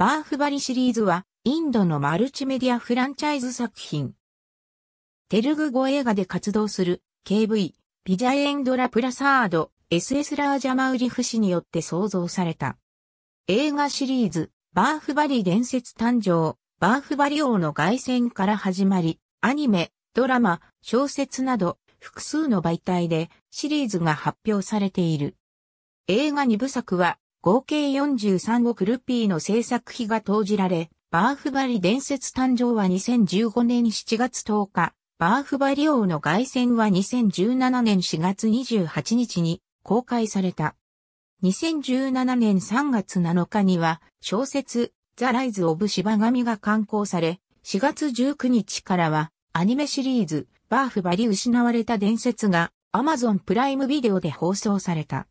バーフバリシリーズは、インドのマルチメディアフランチャイズ作品。テルグ語映画で活動する KV、ビジャエンドラ・プラサード、SS ラージャマウリフ氏によって創造された。映画シリーズ、バーフバリ伝説誕生、バーフバリ王の凱旋から始まり、アニメ、ドラマ、小説など、複数の媒体でシリーズが発表されている。映画2部作は、合計43億ルピーの制作費が投じられ、バーフバリ伝説誕生は2015年7月10日、バーフバリ王の凱旋は2017年4月28日に公開された。2017年3月7日には小説ザ・ライズ・オブ・シバガミが刊行され、4月19日からはアニメシリーズバーフバリ失われた伝説がアマゾンプライムビデオで放送された。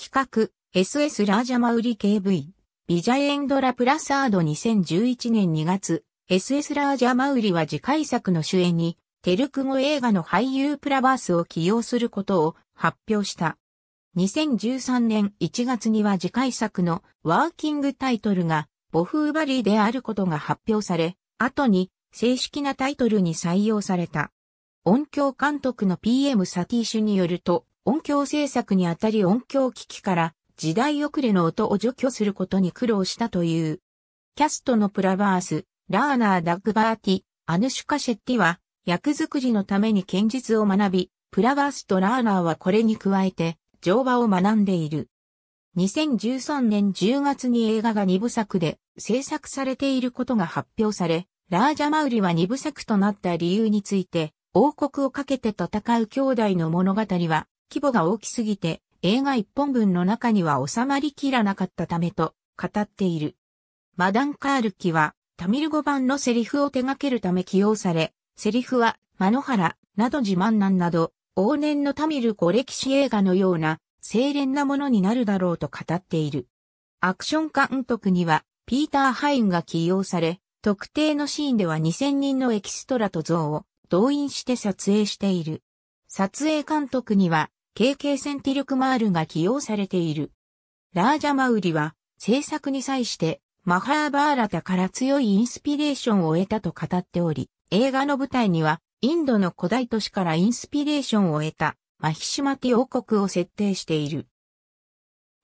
企画 SS ラージャマウリ KV、ビジャエンドラプラサード2011年2月、SS ラージャマウリは次回作の主演に、テルク語映画の俳優プラバースを起用することを発表した。2013年1月には次回作のワーキングタイトルがボフーバリーであることが発表され、後に正式なタイトルに採用された。音響監督の PM サティッシュによると、音響制作にあたり音響機器から時代遅れの音を除去することに苦労したという。キャストのプラバース、ラーナー・ダッグバーティ、アヌシュカ・シェッティは、役作りのために剣術を学び、プラバースとラーナーはこれに加えて、乗馬を学んでいる。2013年10月に映画が2部作で制作されていることが発表され、ラージャマウリは2部作となった理由について、王国をかけて戦う兄弟の物語は規模が大きすぎて映画一本分の中には収まりきらなかったためと語っている。マダン・カールキはタミル語版のセリフを手掛けるため起用され、セリフはマノハラなど自慢なんなど、往年のタミル語歴史映画のような精錬なものになるだろうと語っている。アクション監督にはピーター・ハインが起用され、特定のシーンでは2000人のエキストラと像を動員して撮影している。撮影監督には KK センティルクマールが起用されている。ラージャマウリは制作に際してマハーバーラタから強いインスピレーションを得たと語っており、映画の舞台にはインドの古代都市からインスピレーションを得たマヒシマティ王国を設定している。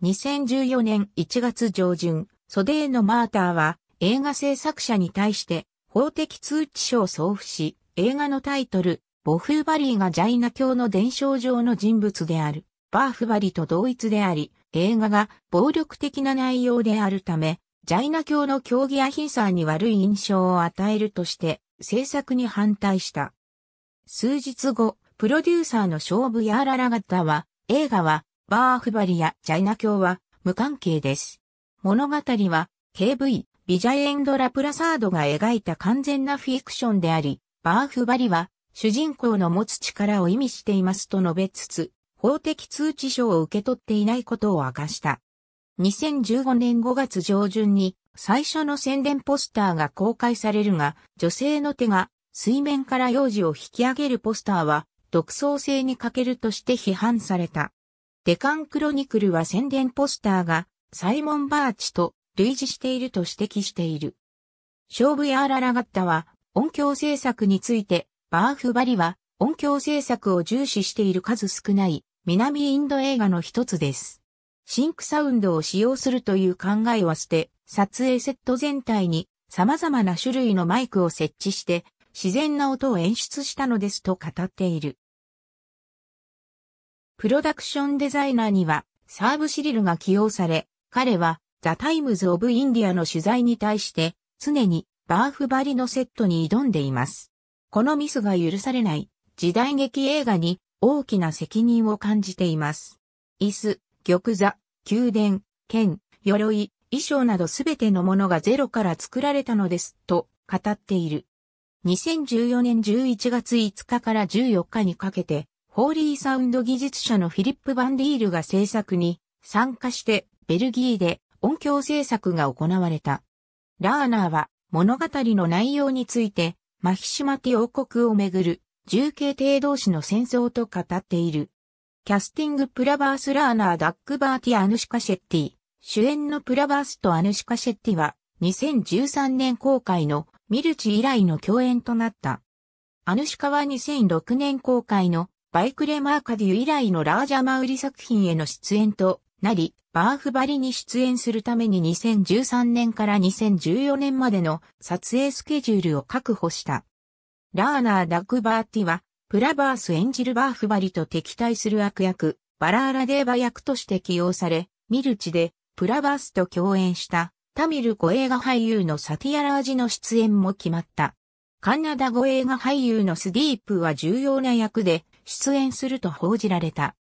2014年1月上旬、ソデーのマーターは映画制作者に対して法的通知書を送付し、映画のタイトル、ボフーバリーがジャイナ教の伝承上の人物である、バーフバリと同一であり、映画が暴力的な内容であるため、ジャイナ教の教義やヒンサーに悪い印象を与えるとして、制作に反対した。数日後、プロデューサーの勝負ヤーララガッタは、映画は、バーフバリやジャイナ教は無関係です。物語は、KV、ビジャエンドラプラサードが描いた完全なフィクションであり、バーフバリは主人公の持つ力を意味していますと述べつつ、法的通知書を受け取っていないことを明かした。2015年5月上旬に最初の宣伝ポスターが公開されるが、女性の手が水面から幼児を引き上げるポスターは独創性に欠けるとして批判された。デカンクロニクルは宣伝ポスターがサイモン・バーチと類似していると指摘している。勝負やあららがったは音響制作についてバーフバリは音響制作を重視している数少ない南インド映画の一つです。シンクサウンドを使用するという考えは捨て、撮影セット全体に様々な種類のマイクを設置して自然な音を演出したのですと語っている。プロダクションデザイナーにはサーブシリルが起用され、彼はザ・タイムズ・オブ・インディアの取材に対して常にバーフバリのセットに挑んでいます。このミスが許されない時代劇映画に大きな責任を感じています。椅子、玉座、宮殿、剣、鎧、衣装などすべてのものがゼロから作られたのです、と語っている。2014年11月5日から14日にかけて、ホーリーサウンド技術者のフィリップ・バンディールが制作に参加してベルギーで音響制作が行われた。ラーナーは物語の内容についてマヒシマティ王国をめぐる重慶帝同士の戦争と語っている。キャスティングプラバースラーナーダックバーティアヌシカシェッティ。主演のプラバースとアヌシカシェッティは2013年公開のミルチ以来の共演となった。アヌシカは2006年公開のバイクレマーカディ以来のラージャマウリ作品への出演となり、バーフバリに出演するために2013年から2014年までの撮影スケジュールを確保した。ラーナー・ダッバーティは、プラバース演じるバーフバリと敵対する悪役、バラーラデーバ役として起用され、ミルチでプラバースと共演したタミル語映画俳優のサティアラージの出演も決まった。カンナダ語映画俳優のスディープは重要な役で出演すると報じられた。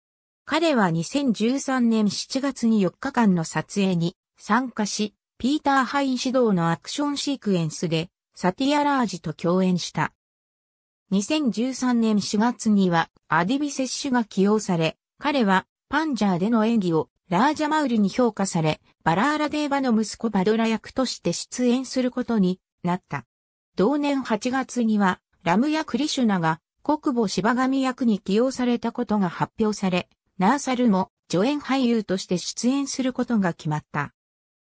彼は2013年7月に4日間の撮影に参加し、ピーター・ハイン指導のアクションシークエンスで、サティアラージと共演した。2013年4月には、アディビセッシュが起用され、彼は、パンジャーでの演技を、ラージャマウルに評価され、バラーラデーバの息子バドラ役として出演することになった。同年8月には、ラムやクリシュナが、国母芝神役に起用されたことが発表され、ナーサルも助演俳優として出演することが決まった。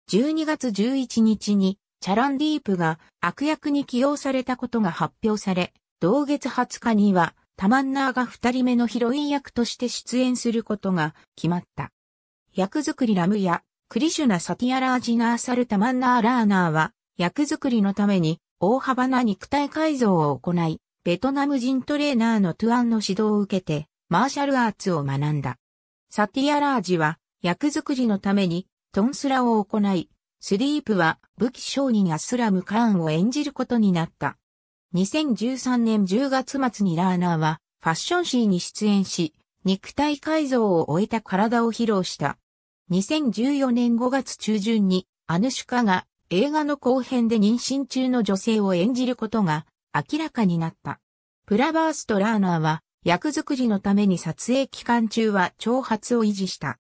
12月11日にチャランディープが悪役に起用されたことが発表され、同月20日にはタマンナーが二人目のヒロイン役として出演することが決まった。役作りラムやクリシュナ・サティアラージナーサル・タマンナー・ラーナーは役作りのために大幅な肉体改造を行い、ベトナム人トレーナーのトゥアンの指導を受けて、マーシャルアーツを学んだ。サティアラージは役作りのためにトンスラを行い、スリープは武器商人アスラムカーンを演じることになった。2013年10月末にラーナーはファッションシーに出演し、肉体改造を終えた体を披露した。2014年5月中旬にアヌシュカが映画の後編で妊娠中の女性を演じることが明らかになった。プラバースとラーナーは役作りのために撮影期間中は挑発を維持した。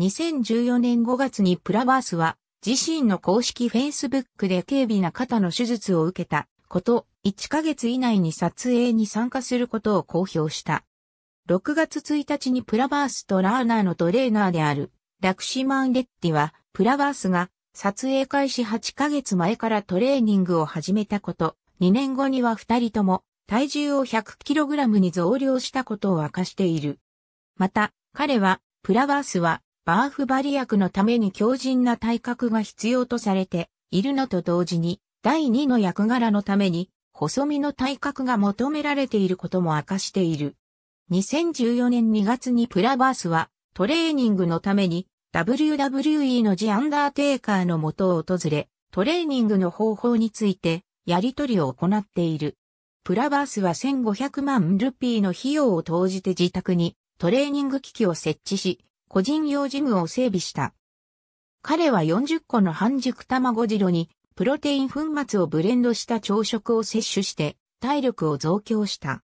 2014年5月にプラバースは自身の公式フェイスブックで軽微な肩の手術を受けたこと、1ヶ月以内に撮影に参加することを公表した。6月1日にプラバースとラーナーのトレーナーであるラクシマン・レッティはプラバースが撮影開始8ヶ月前からトレーニングを始めたこと、2年後には2人とも体重を 100kg に増量したことを明かしている。また、彼は、プラバースは、バーフバリ役のために強靭な体格が必要とされているのと同時に、第2の役柄のために、細身の体格が求められていることも明かしている。2014年2月にプラバースは、トレーニングのために、WWE のジ・アンダーテイカーの元を訪れ、トレーニングの方法について、やりとりを行っている。プラバースは1500万ルピーの費用を投じて自宅にトレーニング機器を設置し、個人用ジムを整備した。彼は40個の半熟卵ジロにプロテイン粉末をブレンドした朝食を摂取して体力を増強した。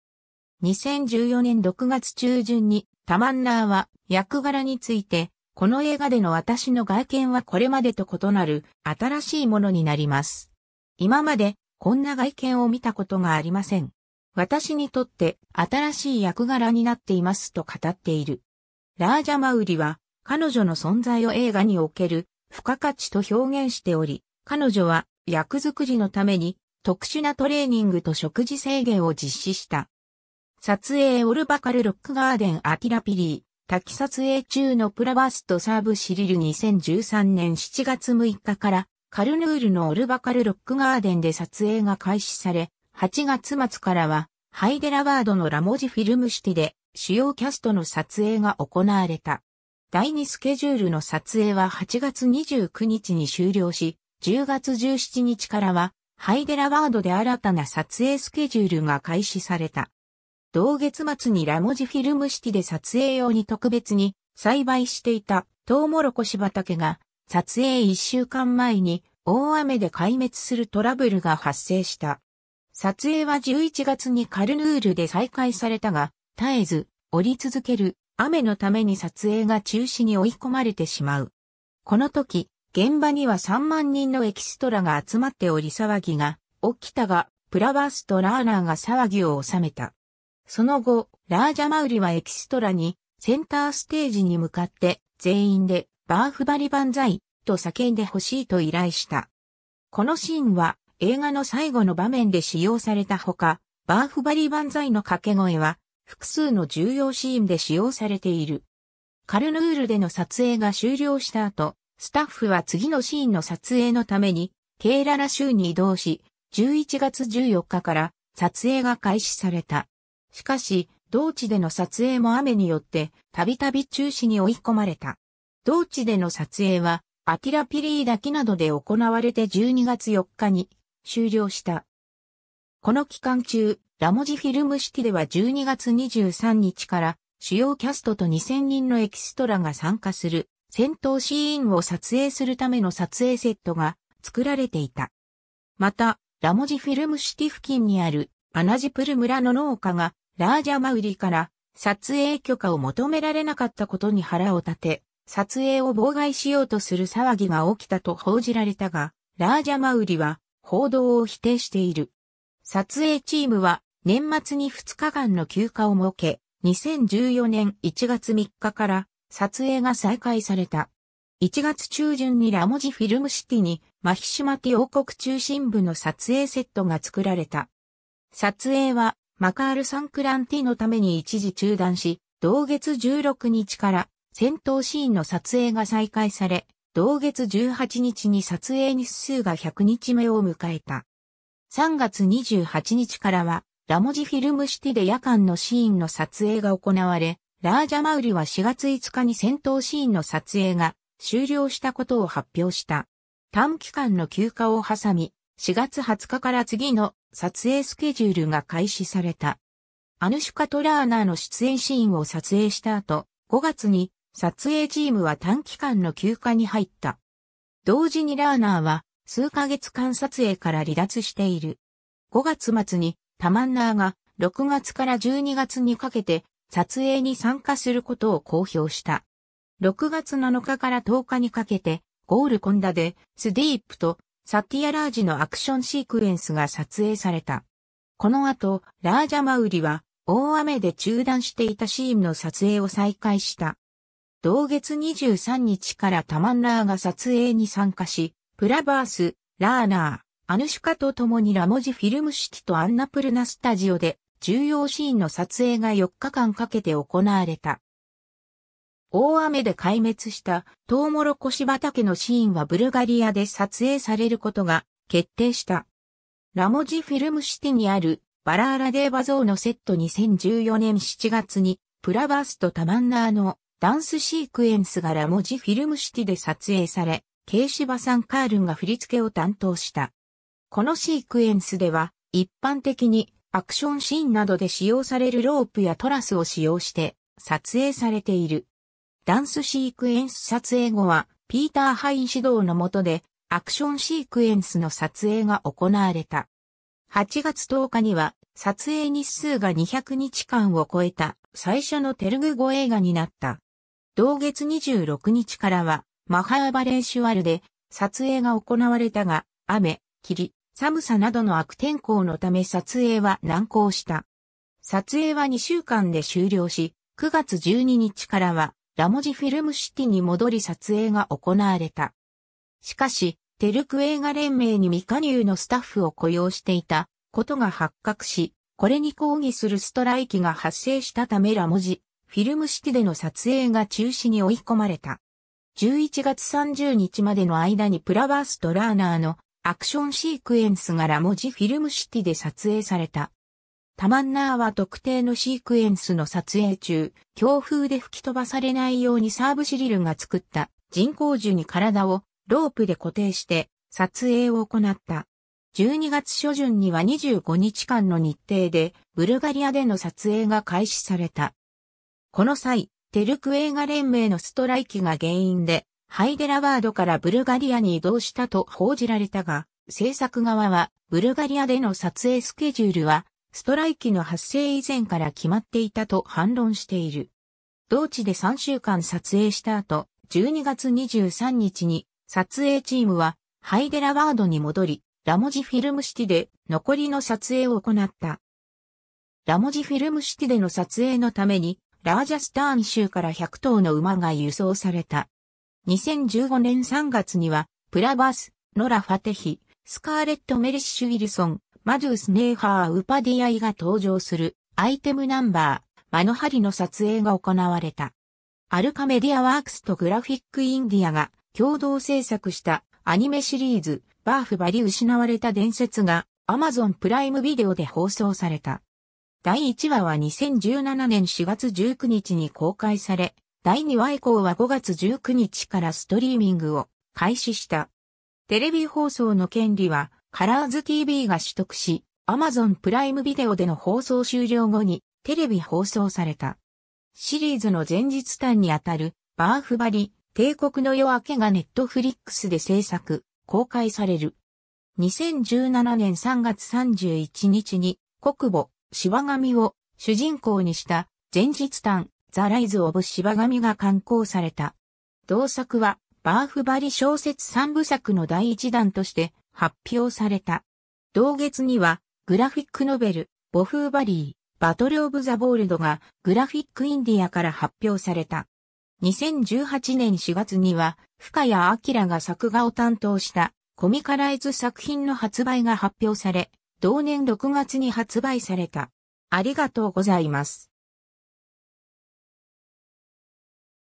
2014年6月中旬にタマンナーは役柄について、この映画での私の外見はこれまでと異なる新しいものになります。今までこんな外見を見たことがありません。私にとって新しい役柄になっていますと語っている。ラージャマウリは彼女の存在を映画における付加価値と表現しており、彼女は役作りのために特殊なトレーニングと食事制限を実施した。撮影オルバカルロックガーデンアティラピリー。滝撮影中のプラバストサーブシリル2013年7月6日からカルヌールのオルバカルロックガーデンで撮影が開始され、8月末からは、ハイデラワードのラモジフィルムシティで、主要キャストの撮影が行われた。第2スケジュールの撮影は8月29日に終了し、10月17日からは、ハイデラワードで新たな撮影スケジュールが開始された。同月末にラモジフィルムシティで撮影用に特別に栽培していたトウモロコシ畑が撮影1週間前に大雨で壊滅するトラブルが発生した。撮影は11月にカルヌールで再開されたが、絶えず降り続ける雨のために撮影が中止に追い込まれてしまう。この時、現場には3万人のエキストラが集まっており騒ぎが起きたが、プラバースとラーナーが騒ぎを収めた。その後、ラージャマウリはエキストラにセンターステージに向かって全員でバーフバリ万歳と叫んでほしいと依頼した。このシーンは映画の最後の場面で使用されたほか、バーフバリ万歳の掛け声は複数の重要シーンで使用されている。カルヌールでの撮影が終了した後、スタッフは次のシーンの撮影のために、ケーララ州に移動し、11月14日から撮影が開始された。しかし、同地での撮影も雨によって、たびたび中止に追い込まれた。同地での撮影は、アティラピリー滝などで行われて12月4日に終了した。この期間中、ラモジフィルムシティでは12月23日から主要キャストと2000人のエキストラが参加する戦闘シーンを撮影するための撮影セットが作られていた。また、ラモジフィルムシティ付近にあるアナジプル村の農家がラージャマウリから撮影許可を求められなかったことに腹を立て、撮影を妨害しようとする騒ぎが起きたと報じられたが、ラージャマウリは報道を否定している。撮影チームは年末に2日間の休暇を設け、2014年1月3日から撮影が再開された。1月中旬にラモジフィルムシティにマヒシュマティ王国中心部の撮影セットが作られた。撮影はマカール・サンクランティのために一時中断し、同月16日から戦闘シーンの撮影が再開され、同月18日に撮影日数が100日目を迎えた。3月28日からは、ラモジフィルムシティで夜間のシーンの撮影が行われ、ラージャマウリは4月5日に戦闘シーンの撮影が終了したことを発表した。短期間の休暇を挟み、4月20日から次の撮影スケジュールが開始された。アヌシュカ・トラーナーの出演シーンを撮影した後、5月に撮影チームは短期間の休暇に入った。同時にラーナーは数ヶ月間撮影から離脱している。5月末にタマンナーが6月から12月にかけて撮影に参加することを公表した。6月7日から10日にかけてゴールコンダでスディープとサティアラージのアクションシークエンスが撮影された。この後、ラージャマウリは大雨で中断していたシーンの撮影を再開した。同月23日からタマンラーが撮影に参加し、プラバース、ラーナー、アヌシュカと共にラモジフィルムシティとアンナプルナスタジオで重要シーンの撮影が4日間かけて行われた。大雨で壊滅したトウモロコシ畑のシーンはブルガリアで撮影されることが決定した。ラモジフィルムシティにあるバラーラデーバ像のセット2014年7月にプラバースとタマンナーのダンスシークエンスがラモジフィルムシティで撮影され、ケイシバさんカールンが振り付けを担当した。このシークエンスでは、一般的にアクションシーンなどで使用されるロープやトラスを使用して撮影されている。ダンスシークエンス撮影後は、ピーター・ハイン指導の下で、アクションシークエンスの撮影が行われた。8月10日には、撮影日数が200日間を超えた最初のテルグ語映画になった。同月26日からは、マハーバレーシュワルで撮影が行われたが、雨、霧、寒さなどの悪天候のため撮影は難航した。撮影は2週間で終了し、9月12日からは、ラモジフィルムシティに戻り撮影が行われた。しかし、テルク映画連盟に未加入のスタッフを雇用していたことが発覚し、これに抗議するストライキが発生したためラモジフィルムシティでの撮影が中止に追い込まれた。11月30日までの間にプラバーストラーナーのアクションシークエンスがラモジフィルムシティで撮影された。タマンナーは特定のシークエンスの撮影中、強風で吹き飛ばされないようにサーブシリルが作った人工樹に体をロープで固定して撮影を行った。12月初旬には25日間の日程でブルガリアでの撮影が開始された。この際、テルク映画連盟のストライキが原因で、ハイデラバードからブルガリアに移動したと報じられたが、制作側は、ブルガリアでの撮影スケジュールは、ストライキの発生以前から決まっていたと反論している。同地で3週間撮影した後、12月23日に撮影チームはハイデラワードに戻り、ラモジフィルムシティで残りの撮影を行った。ラモジフィルムシティでの撮影のためにラージャスターン州から100頭の馬が輸送された。2015年3月には、プラバス、ノラ・ファテヒ、スカーレット・メリッシュ・ウィルソン、マドゥ・スネーハー・ウパディアイが登場するアイテムナンバー、マノハリの撮影が行われた。アルカメディアワークスとグラフィック・インディアが共同制作したアニメシリーズ、バーフバリ失われた伝説がアマゾンプライムビデオで放送された。第1話は2017年4月19日に公開され、第2話以降は5月19日からストリーミングを開始した。テレビ放送の権利は、カラーズ TV が取得し、Amazon プライムビデオでの放送終了後にテレビ放送された。シリーズの前日単にあたる、バーフバリ、帝国の夜明けがネットフリックスで制作、公開される。2017年3月31日に、国母、芝神を主人公にした前日譚ザ・ライズ・オブ・芝神が刊行された。同作はバーフバリ小説三部作の第一弾として発表された。同月にはグラフィックノベルボフーバリーバトル・オブ・ザ・ボールドがグラフィック・インディアから発表された。2018年4月には深谷明が作画を担当したコミカライズ作品の発売が発表され、同年6月に発売された。ありがとうございます。